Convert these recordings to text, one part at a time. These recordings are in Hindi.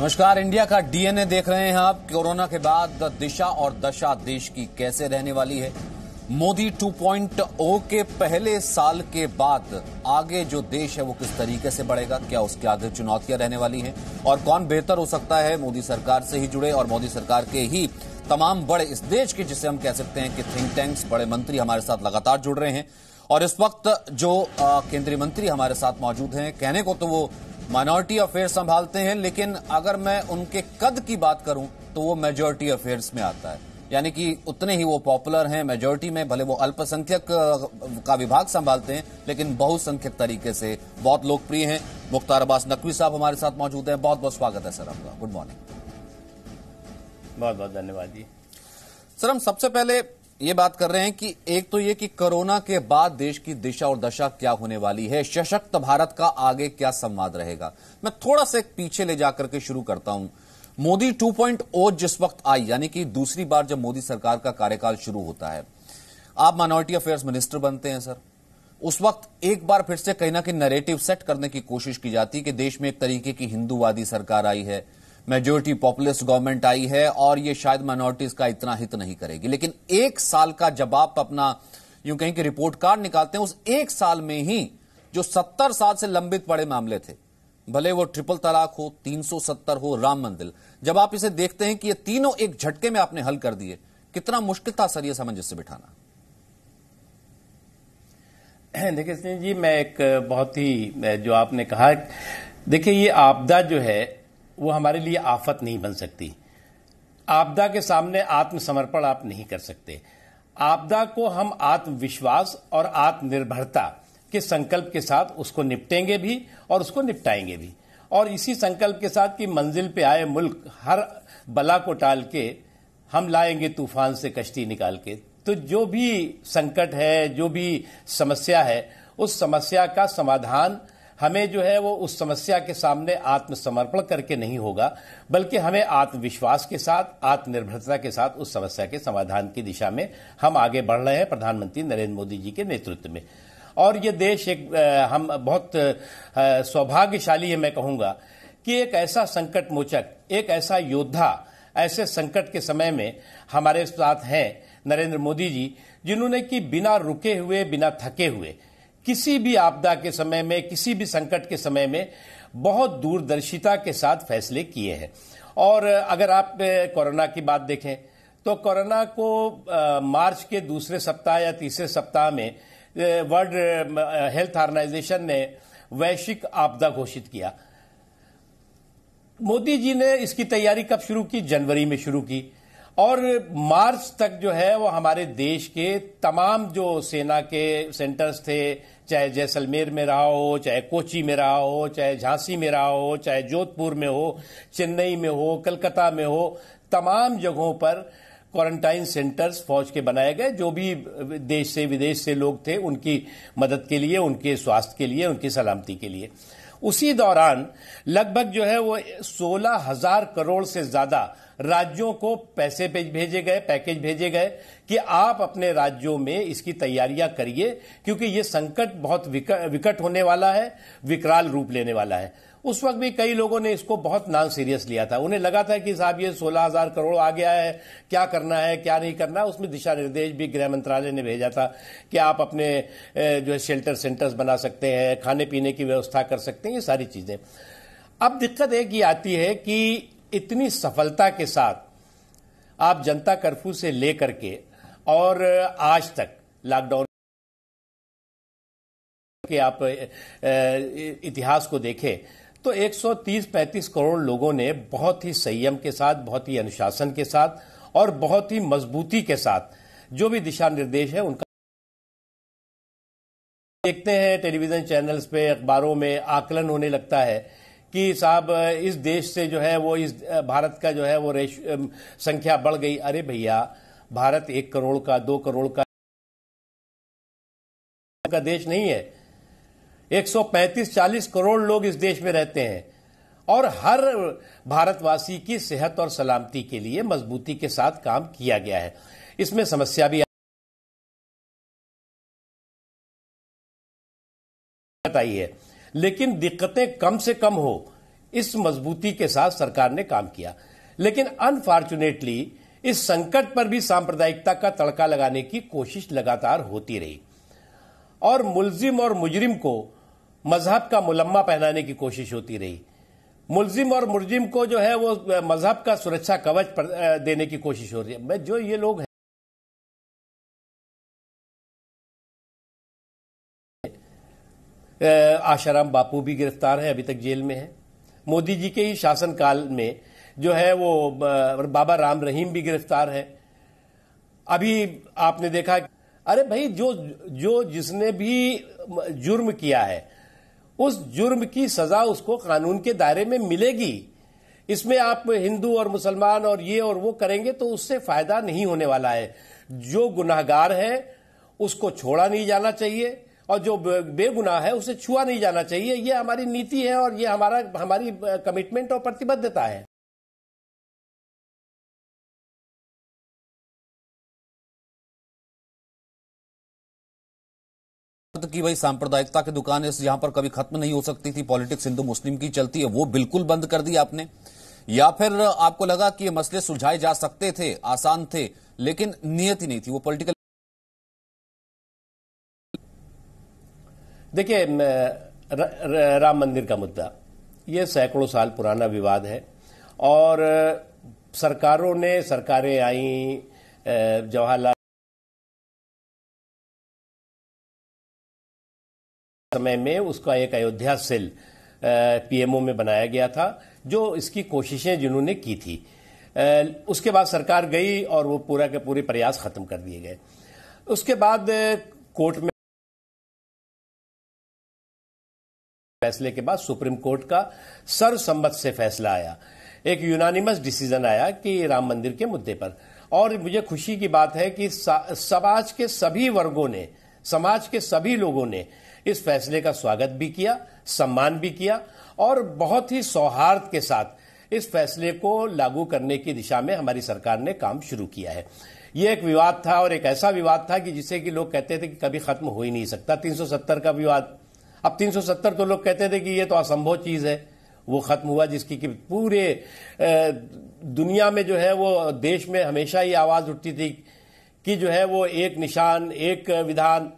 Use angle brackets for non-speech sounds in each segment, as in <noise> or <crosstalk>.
नमस्कार इंडिया का डीएनए देख रहे हैं आप कोरोना के बाद दिशा और दशा देश की कैसे रहने वाली है मोदी 2.0 के पहले साल के बाद आगे जो देश है वो किस तरीके से बढ़ेगा क्या उसके आगे चुनौतियां रहने वाली हैं और कौन बेहतर हो सकता है मोदी सरकार से ही जुड़े और मोदी सरकार के ही तमाम बड़े इस देश के जिसे हम कह सकते हैं कि थिंक टैंक्स बड़े मंत्री हमारे साथ लगातार जुड़ रहे हैं और इस वक्त जो केंद्रीय मंत्री हमारे साथ मौजूद हैं कहने को तो वो माइनॉरिटी अफेयर संभालते हैं लेकिन अगर मैं उनके कद की बात करूं तो वो मेजोरिटी अफेयर्स में आता है यानी कि उतने ही वो पॉपुलर हैं मेजोरिटी में भले वो अल्पसंख्यक का विभाग संभालते हैं लेकिन बहुसंख्यक तरीके से बहुत लोकप्रिय हैं मुख्तार अब्बास नकवी साहब हमारे साथ मौजूद हैं बहुत बहुत स्वागत है सर आपका गुड मॉर्निंग बहुत बहुत धन्यवाद जी सर हम सबसे पहले ये बात कर रहे हैं कि एक तो ये कि कोरोना के बाद देश की दिशा और दशा क्या होने वाली है सशक्त भारत का आगे क्या संवाद रहेगा मैं थोड़ा सा पीछे ले जाकर के शुरू करता हूं मोदी 2.0 जिस वक्त आई यानी कि दूसरी बार जब मोदी सरकार का कार्यकाल शुरू होता है आप माइनॉरिटी अफेयर्स मिनिस्टर बनते हैं सर उस वक्त एक बार फिर से कहीं ना कहीं नरेटिव सेट करने की कोशिश की जाती है कि देश में एक तरीके की हिंदूवादी सरकार आई है मेजोरिटी पॉपुलिस्ट गवर्नमेंट आई है और ये शायद माइनॉरिटीज का इतना हित नहीं करेगी लेकिन एक साल का जब आप अपना यूं कहें कि रिपोर्ट कार्ड निकालते हैं उस एक साल में ही जो सत्तर साल से लंबित पड़े मामले थे भले वो ट्रिपल तलाक हो 370 हो राम मंदिर जब आप इसे देखते हैं कि ये तीनों एक झटके में आपने हल कर दिए कितना मुश्किल था सर यह सामंजस्य बिठाना <clears throat> देखिए जी मैं एक बहुत ही जो आपने कहा देखिए ये आपदा जो है वो हमारे लिए आफत नहीं बन सकती आपदा के सामने आत्मसमर्पण आप नहीं कर सकते आपदा को हम आत्मविश्वास और आत्मनिर्भरता के संकल्प के साथ उसको निपटेंगे भी और उसको निपटाएंगे भी और इसी संकल्प के साथ कि मंजिल पे आए मुल्क हर बला को टाल के हम लाएंगे तूफान से कश्ती निकाल के तो जो भी संकट है जो भी समस्या है उस समस्या का समाधान हमें जो है वो उस समस्या के सामने आत्मसमर्पण करके नहीं होगा बल्कि हमें आत्मविश्वास के साथ आत्मनिर्भरता के साथ उस समस्या के समाधान की दिशा में हम आगे बढ़ रहे हैं प्रधानमंत्री नरेंद्र मोदी जी के नेतृत्व में और ये देश एक हम बहुत सौभाग्यशाली है मैं कहूंगा कि एक ऐसा संकट मोचक एक ऐसा योद्धा ऐसे संकट के समय में हमारे साथ हैं नरेंद्र मोदी जी जिन्होंने कि बिना रुके हुए बिना थके हुए किसी भी आपदा के समय में किसी भी संकट के समय में बहुत दूरदर्शिता के साथ फैसले किए हैं और अगर आप कोरोना की बात देखें तो कोरोना को मार्च के दूसरे सप्ताह या तीसरे सप्ताह में वर्ल्ड हेल्थ ऑर्गेनाइजेशन ने वैश्विक आपदा घोषित किया मोदी जी ने इसकी तैयारी कब शुरू की जनवरी में शुरू की और मार्च तक जो है वो हमारे देश के तमाम जो सेना के सेंटर्स थे चाहे जैसलमेर में रहा हो चाहे कोची में रहा हो चाहे झांसी में रहा हो चाहे जोधपुर में हो चेन्नई में हो कलकत्ता में हो तमाम जगहों पर क्वारंटाइन सेंटर्स फौज के बनाए गए जो भी देश से विदेश से लोग थे उनकी मदद के लिए उनके स्वास्थ्य के लिए उनकी सलामती के लिए उसी दौरान लगभग जो है वो सोलह हजार करोड़ से ज्यादा राज्यों को पैसे भेजे गए पैकेज भेजे गए कि आप अपने राज्यों में इसकी तैयारियां करिए क्योंकि ये संकट बहुत विकट होने वाला है विकराल रूप लेने वाला है उस वक्त भी कई लोगों ने इसको बहुत नॉन सीरियस लिया था उन्हें लगा था कि साहब ये सोलह हजार करोड़ आ गया है क्या करना है क्या नहीं करना उसमें दिशा निर्देश भी गृह मंत्रालय ने भेजा था कि आप अपने जो है शेल्टर सेंटर्स बना सकते हैं खाने पीने की व्यवस्था कर सकते हैं ये सारी चीजें अब दिक्कत एक ही आती है कि इतनी सफलता के साथ आप जनता कर्फ्यू से लेकर के और आज तक लॉकडाउन के आप इतिहास को देखें तो 130-35 करोड़ लोगों ने बहुत ही संयम के साथ बहुत ही अनुशासन के साथ और बहुत ही मजबूती के साथ जो भी दिशा निर्देश है उनका देखते हैं टेलीविजन चैनल्स पे अखबारों में आकलन होने लगता है कि साहब इस देश से जो है वो इस भारत का जो है वो रेश संख्या बढ़ गई अरे भैया भारत एक करोड़ का दो करोड़ का का देश नहीं है 135-40 करोड़ लोग इस देश में रहते हैं और हर भारतवासी की सेहत और सलामती के लिए मजबूती के साथ काम किया गया है इसमें समस्या भी आई है लेकिन दिक्कतें कम से कम हो इस मजबूती के साथ सरकार ने काम किया लेकिन अनफॉर्चुनेटली इस संकट पर भी सांप्रदायिकता का तड़का लगाने की कोशिश लगातार होती रही और मुलजिम और मुजरिम को मजहब का मुलम्मा पहनाने की कोशिश होती रही मुलजिम और मुलजिम को जो है वो मजहब का सुरक्षा कवच देने की कोशिश हो रही है जो ये लोग हैं आशाराम बापू भी गिरफ्तार है अभी तक जेल में है मोदी जी के ही शासनकाल में जो है वो बाबा राम रहीम भी गिरफ्तार है अभी आपने देखा अरे भाई जो जो जिसने भी जुर्म किया है उस जुर्म की सजा उसको कानून के दायरे में मिलेगी इसमें आप हिंदू और मुसलमान और ये और वो करेंगे तो उससे फायदा नहीं होने वाला है जो गुनाहगार है उसको छोड़ा नहीं जाना चाहिए और जो बेगुनाह है उसे छुआ नहीं जाना चाहिए ये हमारी नीति है और ये हमारा हमारी कमिटमेंट और प्रतिबद्धता है की भाई सांप्रदायिकता की दुकान इस यहां पर कभी खत्म नहीं हो सकती थी पॉलिटिक्स हिंदू मुस्लिम की चलती है वो बिल्कुल बंद कर दी आपने या फिर आपको लगा कि ये मसले सुलझाए जा सकते थे आसान थे लेकिन नियत ही नहीं थी वो पॉलिटिकल देखिए राम मंदिर का मुद्दा ये सैकड़ों साल पुराना विवाद है और सरकारों ने सरकारें आई जवाहरलाल समय में उसका एक अयोध्या सेल पीएमओ में बनाया गया था जो इसकी कोशिशें जिन्होंने की थी उसके बाद सरकार गई और वो पूरा के पूरे प्रयास खत्म कर दिए गए उसके बाद कोर्ट में फैसले के बाद सुप्रीम कोर्ट का सर्वसम्मत से फैसला आया एक यूनानिमस डिसीजन आया कि राम मंदिर के मुद्दे पर और मुझे खुशी की बात है कि समाज के सभी वर्गों ने समाज के सभी लोगों ने इस फैसले का स्वागत भी किया सम्मान भी किया और बहुत ही सौहार्द के साथ इस फैसले को लागू करने की दिशा में हमारी सरकार ने काम शुरू किया है ये एक विवाद था और एक ऐसा विवाद था कि जिसे कि लोग कहते थे कि कभी खत्म हो ही नहीं सकता 370 का विवाद अब 370 तो लोग कहते थे कि ये तो असंभव चीज है वो खत्म हुआ जिसकी कि पूरे दुनिया में जो है वो देश में हमेशा ही आवाज उठती थी कि जो है वो एक निशान एक विधान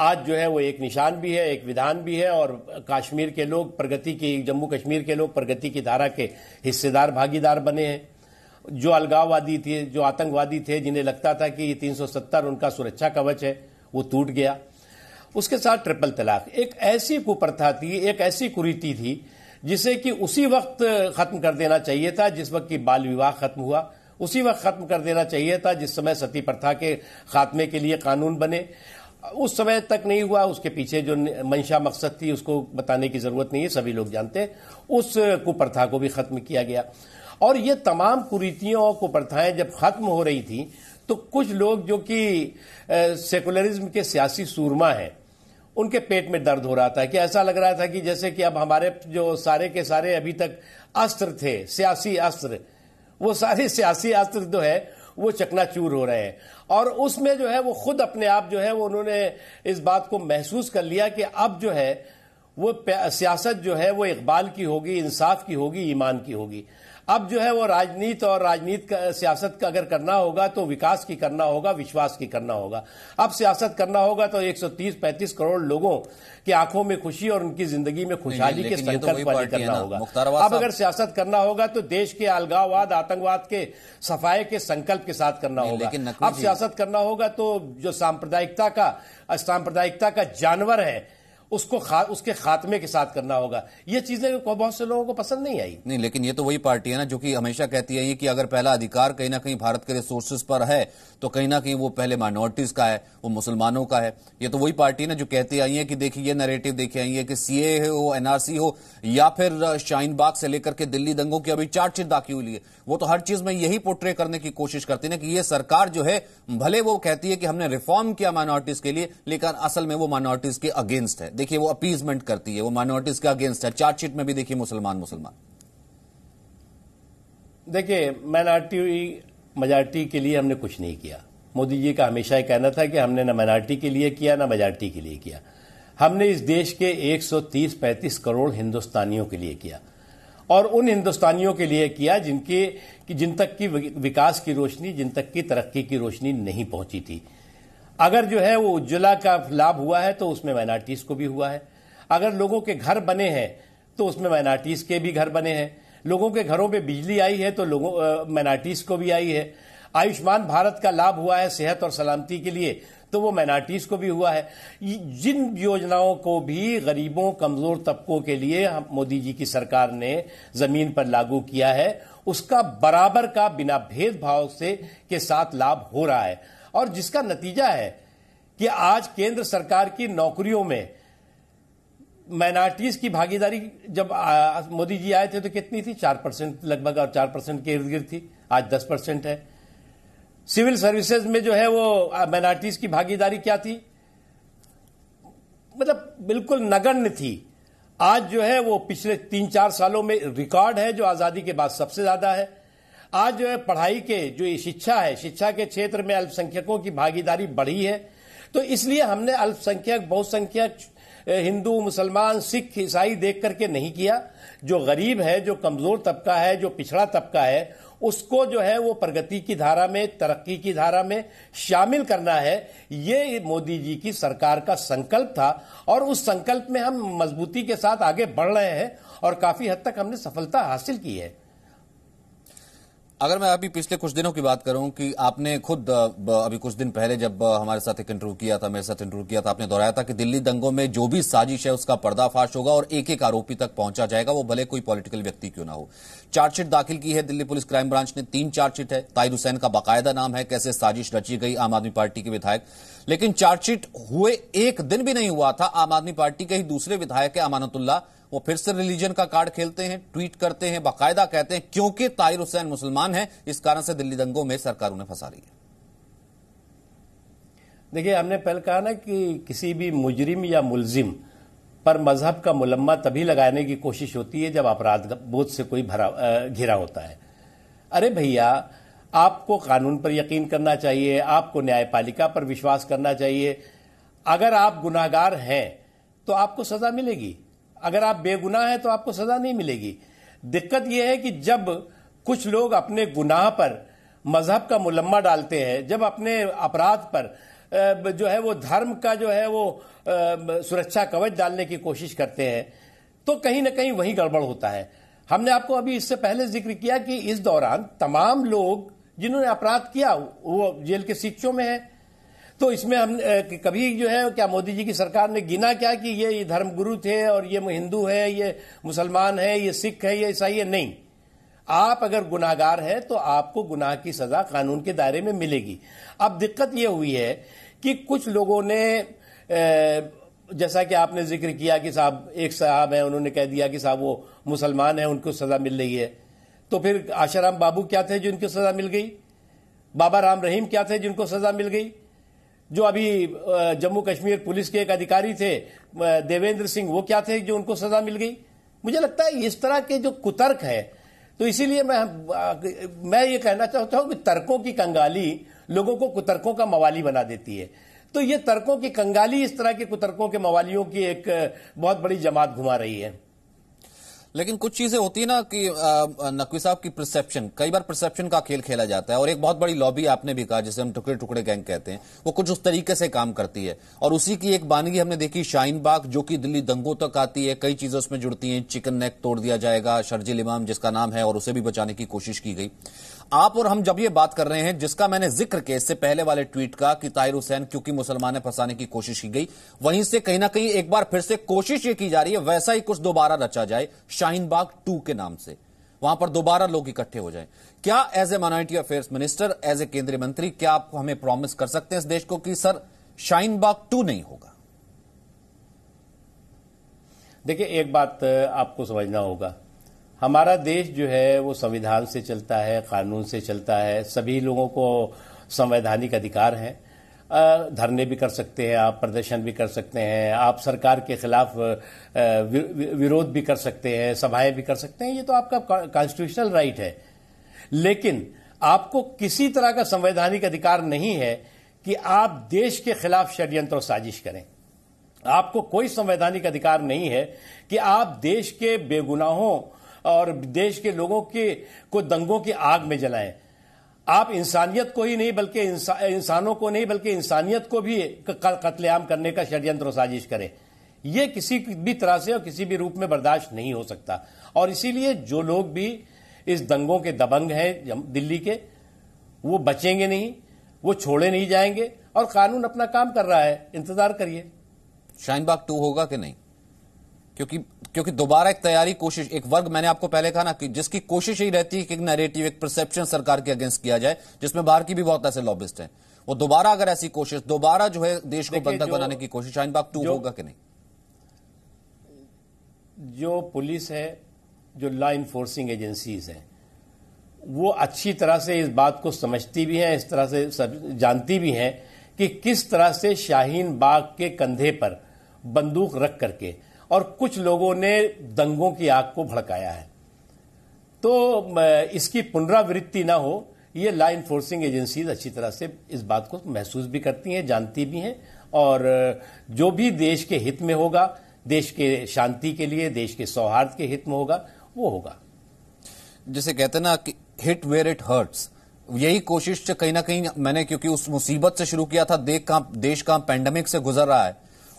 आज जो है वो एक निशान भी है एक विधान भी है और कश्मीर के लोग प्रगति की जम्मू कश्मीर के लोग प्रगति की धारा के हिस्सेदार भागीदार बने हैं जो अलगाववादी थे जो आतंकवादी थे जिन्हें लगता था कि ये 370 उनका सुरक्षा कवच है वो टूट गया उसके साथ ट्रिपल तलाक एक ऐसी कुप्रथा थी एक ऐसी कुरीति थी जिसे कि उसी वक्त खत्म कर देना चाहिए था जिस वक्त की बाल विवाह खत्म हुआ उसी वक्त खत्म कर देना चाहिए था जिस समय सती प्रथा के खात्मे के लिए कानून बने उस समय तक नहीं हुआ उसके पीछे जो मंशा मकसद थी उसको बताने की जरूरत नहीं है सभी लोग जानते हैं उस कुप्रथा को भी खत्म किया गया और ये तमाम कुरीतियों और कुप्रथाएं जब खत्म हो रही थी तो कुछ लोग जो कि सेकुलरिज्म के सियासी सूरमा हैं उनके पेट में दर्द हो रहा था कि ऐसा लग रहा था कि जैसे कि अब हमारे जो सारे के सारे अभी तक अस्त्र थे सियासी अस्त्र वो सारे सियासी अस्त्र जो तो है वो चकनाचूर हो रहे हैं और उसमें जो है वो खुद अपने आप जो है वो उन्होंने इस बात को महसूस कर लिया कि अब जो है वो सियासत जो है वो इकबाल की होगी इंसाफ की होगी ईमान की होगी अब जो है वो राजनीति और राजनीति सियासत का अगर करना होगा तो विकास की करना होगा विश्वास की करना होगा अब सियासत करना होगा तो 130-35 करोड़ लोगों की आंखों में खुशी और उनकी जिंदगी में खुशहाली के तो संकल्प तो करना होगा अब अगर सियासत करना होगा तो देश के अलगाववाद आतंकवाद के सफाए के संकल्प के साथ करना होगा अब सियासत करना होगा तो जो सांप्रदायिकता का सांप्रदायिकता का जानवर है उसको खा, उसके खात्मे के साथ करना होगा ये चीजें बहुत से लोगों को पसंद नहीं आई नहीं लेकिन ये तो वही पार्टी है ना जो कि हमेशा कहती है कि अगर पहला अधिकार कहीं ना कहीं भारत के रिसोर्सेज पर है तो कहीं ना कहीं वो पहले माइनॉरिटीज का है वो मुसलमानों का है ये तो वही पार्टी है ना जो कहती आई है कि देखिए ये नरेटिव देखी आई है कि सीए हो एनआरसी हो या फिर शाहीनबाग से लेकर के दिल्ली दंगों की अभी चार्जशीट दाखिल हुई है वो तो हर चीज में यही पोर्ट्रे करने की कोशिश करती है ना कि ये सरकार जो है भले वो कहती है कि हमने रिफॉर्म किया माइनॉरिटीज के लिए लेकिन असल में वो माइनॉरिटीज के अगेंस्ट है देखिए वो अपीजमेंट करती है वो माइनॉरिटीज का अगेंस्ट है चार्जशीट में भी देखिए मुसलमान मुसलमान देखिए माइनॉरिटी मेजॉरिटी के लिए हमने कुछ नहीं किया मोदी जी का हमेशा कहना था कि हमने ना माइनॉरिटी के लिए किया ना मेजॉरिटी के लिए किया हमने इस देश के 130-35 करोड़ हिंदुस्तानियों के लिए किया और उन हिंदुस्तानियों के लिए किया जिनके कि जिन तक की विकास की रोशनी जिन तक की तरक्की की रोशनी नहीं पहुंची थी अगर जो है वो उज्ज्वला का लाभ हुआ है तो उसमें माइनॉरिटीज को भी हुआ है अगर लोगों के घर बने हैं तो उसमें माइनॉरिटीज के भी घर बने हैं लोगों के घरों पे बिजली आई है तो लोगों माइनॉरिटीज को भी आई है आयुष्मान भारत का लाभ हुआ है सेहत और सलामती के लिए तो वो माइनॉरिटीज को भी हुआ है जिन योजनाओं को भी गरीबों कमजोर तबकों के लिए मोदी जी की सरकार ने जमीन पर लागू किया है उसका बराबर का बिना भेदभाव से के साथ लाभ हो रहा है और जिसका नतीजा है कि आज केंद्र सरकार की नौकरियों में माइनॉरिटीज की भागीदारी जब मोदी जी आए थे तो कितनी थी चार परसेंट लगभग और चार परसेंट के इर्द गिर्द थी आज दस परसेंट है सिविल सर्विसेज में जो है वो माइनॉरिटीज की भागीदारी क्या थी मतलब बिल्कुल नगण्य थी आज जो है वो पिछले तीन चार सालों में रिकॉर्ड है जो आजादी के बाद सबसे ज्यादा है आज जो है पढ़ाई के जो शिक्षा है शिक्षा के क्षेत्र में अल्पसंख्यकों की भागीदारी बढ़ी है तो इसलिए हमने अल्पसंख्यक बहुसंख्यक हिंदू मुसलमान सिख ईसाई देख करके नहीं किया जो गरीब है जो कमजोर तबका है जो पिछड़ा तबका है उसको जो है वो प्रगति की धारा में तरक्की की धारा में शामिल करना है ये मोदी जी की सरकार का संकल्प था और उस संकल्प में हम मजबूती के साथ आगे बढ़ रहे हैं और काफी हद तक हमने सफलता हासिल की है अगर मैं अभी पिछले कुछ दिनों की बात करूं कि आपने खुद अभी कुछ दिन पहले जब हमारे साथ एक इंटरव्यू किया था मेरे साथ इंटरव्यू किया था आपने दोहराया था कि दिल्ली दंगों में जो भी साजिश है उसका पर्दाफाश होगा और एक एक आरोपी तक पहुंचा जाएगा वो भले कोई पॉलिटिकल व्यक्ति क्यों ना हो चार्जशीट दाखिल की है दिल्ली पुलिस क्राइम ब्रांच ने तीन चार्जशीट है ताहिर हुसैन का बाकायदा नाम है कैसे साजिश रची गई आम आदमी पार्टी के विधायक लेकिन चार्जशीट हुए एक दिन भी नहीं हुआ था आम आदमी पार्टी के ही दूसरे विधायक है अमानतुल्ला वो फिर से रिलीजन का कार्ड खेलते हैं ट्वीट करते हैं बाकायदा कहते हैं क्योंकि ताहिर हुसैन मुसलमान है इस कारण से दिल्ली दंगों में सरकार उन्हें फंसा रही है देखिए हमने पहले कहा ना कि किसी भी मुजरिम या मुलजिम पर मजहब का मुलम्मा तभी लगाने की कोशिश होती है जब अपराध बोध से कोई भरा घिरा होता है अरे भैया आपको कानून पर यकीन करना चाहिए आपको न्यायपालिका पर विश्वास करना चाहिए अगर आप गुनाहगार हैं तो आपको सजा मिलेगी अगर आप बेगुनाह हैं तो आपको सजा नहीं मिलेगी दिक्कत यह है कि जब कुछ लोग अपने गुनाह पर मजहब का मुलम्मा डालते हैं जब अपने अपराध पर जो है वो धर्म का जो है वो सुरक्षा कवच डालने की कोशिश करते हैं तो कहीं ना कहीं वही गड़बड़ होता है हमने आपको अभी इससे पहले जिक्र किया कि इस दौरान तमाम लोग जिन्होंने अपराध किया वो जेल के शिक्षों में है तो इसमें हम कभी जो है क्या मोदी जी की सरकार ने गिना क्या कि ये, ये धर्मगुरु थे और ये हिंदू है ये मुसलमान है ये सिख है ये ईसाई है नहीं आप अगर गुनागार हैं तो आपको गुनाह की सजा कानून के दायरे में मिलेगी अब दिक्कत यह हुई है कि कुछ लोगों ने ए, जैसा कि आपने जिक्र किया कि साहब एक साहब हैं उन्होंने कह दिया कि साहब वो मुसलमान हैं उनको सजा मिल रही है तो फिर आशाराम बाबू क्या थे जिनको सजा मिल गई बाबा राम रहीम क्या थे जिनको सजा मिल गई जो अभी जम्मू कश्मीर पुलिस के एक अधिकारी थे देवेंद्र सिंह वो क्या थे जो उनको सजा मिल गई मुझे लगता है इस तरह के जो कुतर्क है तो इसीलिए मैं मैं ये कहना चाहता हूं कि तर्कों की कंगाली लोगों को कुतर्कों का मवाली बना देती है तो ये तर्कों की कंगाली इस तरह के कुतर्कों के मवालियों की एक बहुत बड़ी जमात घुमा रही है लेकिन कुछ चीजें होती है ना कि नकवी साहब की परसेप्शन कई बार परसेप्शन का खेल खेला जाता है और एक बहुत बड़ी लॉबी आपने भी कहा जिसे हम टुकड़े टुकड़े गैंग कहते हैं वो कुछ उस तरीके से काम करती है और उसी की एक बानगी हमने देखी शाइन बाग जो कि दिल्ली दंगों तक आती है कई चीजें उसमें जुड़ती हैं चिकन नेक तोड़ दिया जाएगा शर्जिल इमाम जिसका नाम है और उसे भी बचाने की कोशिश की गई आप और हम जब ये बात कर रहे हैं जिसका मैंने जिक्र किया इससे पहले वाले ट्वीट का कि ताहिर हुसैन क्योंकि मुसलमान ने फंसाने की कोशिश की गई वहीं से कहीं ना कहीं एक बार फिर से कोशिश ये की जा रही है वैसा ही कुछ दोबारा रचा जाए शाहीन बाग टू के नाम से वहां पर दोबारा लोग इकट्ठे हो जाएं क्या as a minority affairs minister as a केंद्रीय मंत्री क्या आप हमें प्रॉमिस कर सकते हैं इस देश को कि सर शाइन बाग टू नहीं होगा देखिए एक बात आपको समझना होगा हमारा देश जो है वो संविधान से चलता है कानून से चलता है सभी लोगों को संवैधानिक अधिकार हैं धरने भी कर सकते हैं आप प्रदर्शन भी कर सकते हैं आप सरकार के खिलाफ विरोध भी कर सकते हैं सभाएं भी कर सकते हैं ये तो आपका कॉन्स्टिट्यूशनल राइट है लेकिन आपको किसी तरह का संवैधानिक अधिकार नहीं है कि आप देश के खिलाफ षड्यंत्र और साजिश करें आपको कोई संवैधानिक अधिकार नहीं है कि आप देश के बेगुनाहों और देश के लोगों के को दंगों की आग में जलाएं आप इंसानियत को ही नहीं बल्कि इंसानों को नहीं बल्कि इंसानियत को भी कत्लेआम करने का षड्यंत्र साजिश करें यह किसी भी तरह से और किसी भी रूप में बर्दाश्त नहीं हो सकता और इसीलिए जो लोग भी इस दंगों के दबंग हैं दिल्ली के वो बचेंगे नहीं वो छोड़े नहीं जाएंगे और कानून अपना काम कर रहा है इंतजार करिए शाइनबाग टू होगा कि नहीं क्योंकि क्योंकि दोबारा एक तैयारी कोशिश एक वर्ग मैंने आपको पहले कहा ना कि जिसकी कोशिश यही रहती है कि एक नैरेटिव एक परसेप्शन सरकार के अगेंस्ट किया जाए जिसमें बाहर की भी बहुत ऐसे लॉबिस्ट हैं वो दोबारा अगर ऐसी कोशिश दोबारा जो है देश को बंधक बनाने की कोशिश शाहीन बाग टू होगा कि नहीं जो पुलिस है जो लॉ इन्फोर्सिंग एजेंसीज है वो अच्छी तरह से इस बात को समझती भी है इस तरह से जानती भी है कि किस तरह से शाहीन बाग के कंधे पर बंदूक रख करके और कुछ लोगों ने दंगों की आग को भड़काया है तो इसकी पुनरावृत्ति ना हो ये लॉ इन्फोर्सिंग एजेंसीज अच्छी तरह से इस बात को महसूस भी करती हैं जानती भी हैं और जो भी देश के हित में होगा देश के शांति के लिए देश के सौहार्द के हित में होगा वो होगा जैसे कहते ना कि हिट वेयर इट हर्ट्स यही कोशिश कहीं ना कहीं मैंने क्योंकि उस मुसीबत से शुरू किया था देश का पैंडेमिक से गुजर रहा है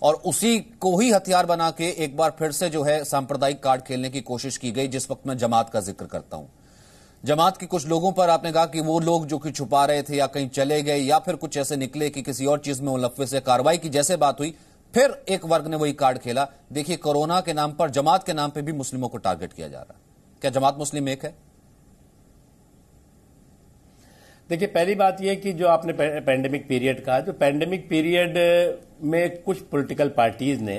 और उसी को ही हथियार बना के एक बार फिर से जो है सांप्रदायिक कार्ड खेलने की कोशिश की गई जिस वक्त मैं जमात का जिक्र करता हूं जमात के कुछ लोगों पर आपने कहा कि वो लोग जो कि छुपा रहे थे या कहीं चले गए या फिर कुछ ऐसे निकले कि किसी और चीज में मुलफे से कार्रवाई की जैसे बात हुई फिर एक वर्ग ने वही कार्ड खेला देखिए कोरोना के नाम पर जमात के नाम पर भी मुस्लिमों को टारगेट किया जा रहा है क्या जमात मुस्लिम एक है देखिए पहली बात यह कि जो आपने पैंडेमिक पीरियड कहा जो पैंडेमिक पीरियड में कुछ पॉलिटिकल पार्टीज ने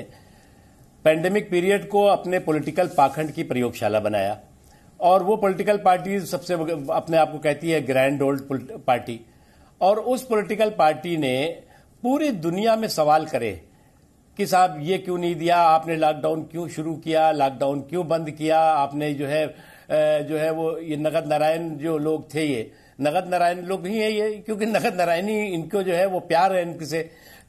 पैंडेमिक पीरियड को अपने पॉलिटिकल पाखंड की प्रयोगशाला बनाया और वो पॉलिटिकल पार्टी सबसे अपने आप को कहती है ग्रैंड ओल्ड पार्टी और उस पॉलिटिकल पार्टी ने पूरी दुनिया में सवाल करे कि साहब ये क्यों नहीं दिया आपने लॉकडाउन क्यों शुरू किया लॉकडाउन क्यों बंद किया आपने जो है जो है वो ये नगद नारायण जो लोग थे ये नगद नारायण लोग ही है ये क्योंकि नगद नारायण ही इनको जो है वो प्यार है इनसे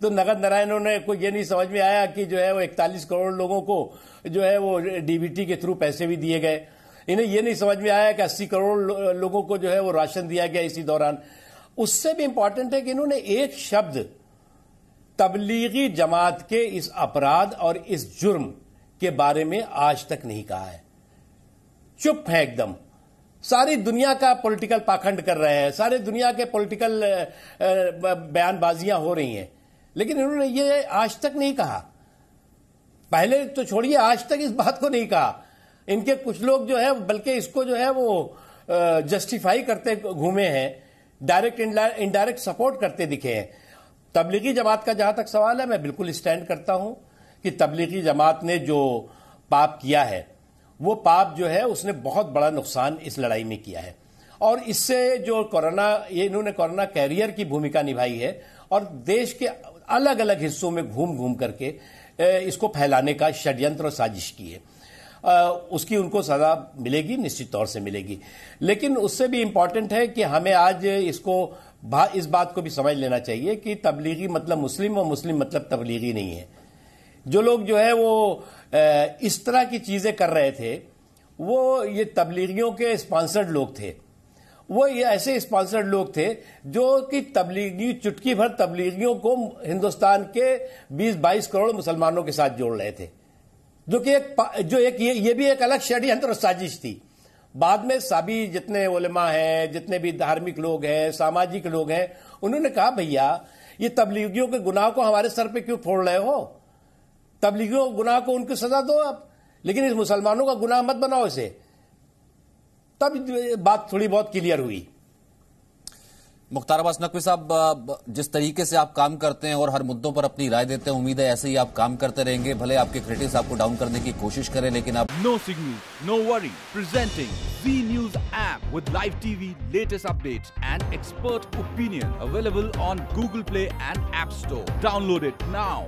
तो नगद नारायणों ने को ये नहीं समझ में आया कि जो है वो इकतालीस करोड़ लोगों को जो है वो डीबीटी के थ्रू पैसे भी दिए गए इन्हें ये नहीं समझ में आया कि अस्सी करोड़ लोगों को जो है वो राशन दिया गया इसी दौरान उससे भी इंपॉर्टेंट है कि इन्होंने एक शब्द तबलीगी जमात के इस अपराध और इस जुर्म के बारे में आज तक नहीं कहा है चुप है एकदम सारी दुनिया का पॉलिटिकल पाखंड कर रहे हैं सारे दुनिया के पॉलिटिकल बयानबाजियां हो रही हैं लेकिन इन्होंने ये आज तक नहीं कहा पहले तो छोड़िए आज तक इस बात को नहीं कहा इनके कुछ लोग जो है बल्कि इसको जो है वो जस्टिफाई करते घूमे हैं डायरेक्ट इनडायरेक्ट सपोर्ट करते दिखे हैं तबलीगी जमात का जहां तक सवाल है मैं बिल्कुल स्टैंड करता हूं कि तबलीगी जमात ने जो पाप किया है वो पाप जो है उसने बहुत बड़ा नुकसान इस लड़ाई में किया है और इससे जो कोरोना ये इन्होंने कोरोना कैरियर की भूमिका निभाई है और देश के अलग अलग हिस्सों में घूम घूम करके इसको फैलाने का षड्यंत्र और साजिश की है उसकी उनको सजा मिलेगी निश्चित तौर से मिलेगी लेकिन उससे भी इम्पॉर्टेंट है कि हमें आज इसको इस बात को भी समझ लेना चाहिए कि तबलीगी मतलब मुस्लिम और मुस्लिम मतलब तबलीगी नहीं है जो लोग जो है वो इस तरह की चीज़ें कर रहे थे वो ये तबलीगियों के स्पॉन्सर्ड लोग थे वो ये ऐसे स्पॉन्सर्ड लोग थे जो कि तबलीगी चुटकी भर तबलीगियों को हिंदुस्तान के 20-22 करोड़ मुसलमानों के साथ जोड़ रहे थे जो कि एक जो एक ये, ये भी एक अलग षड्यंत्र और साजिश थी बाद में सभी जितने उलमा हैं जितने भी धार्मिक लोग हैं सामाजिक लोग हैं उन्होंने कहा भैया ये तबलीगियों के गुनाह को हमारे सर पे क्यों फोड़ रहे हो तबलीगियों गुनाह को उनकी सजा दो आप लेकिन इस मुसलमानों का गुनाह मत बनाओ इसे तब बात थोड़ी बहुत क्लियर हुई मुख्तार अब्बास नकवी साहब जिस तरीके से आप काम करते हैं और हर मुद्दों पर अपनी राय देते हैं उम्मीद है ऐसे ही आप काम करते रहेंगे भले आपके क्रिटिक्स आपको डाउन करने की कोशिश करें लेकिन आप no signal no worry presenting Zee news app with live TV latest update and expert opinion available on Google Play and app store download it now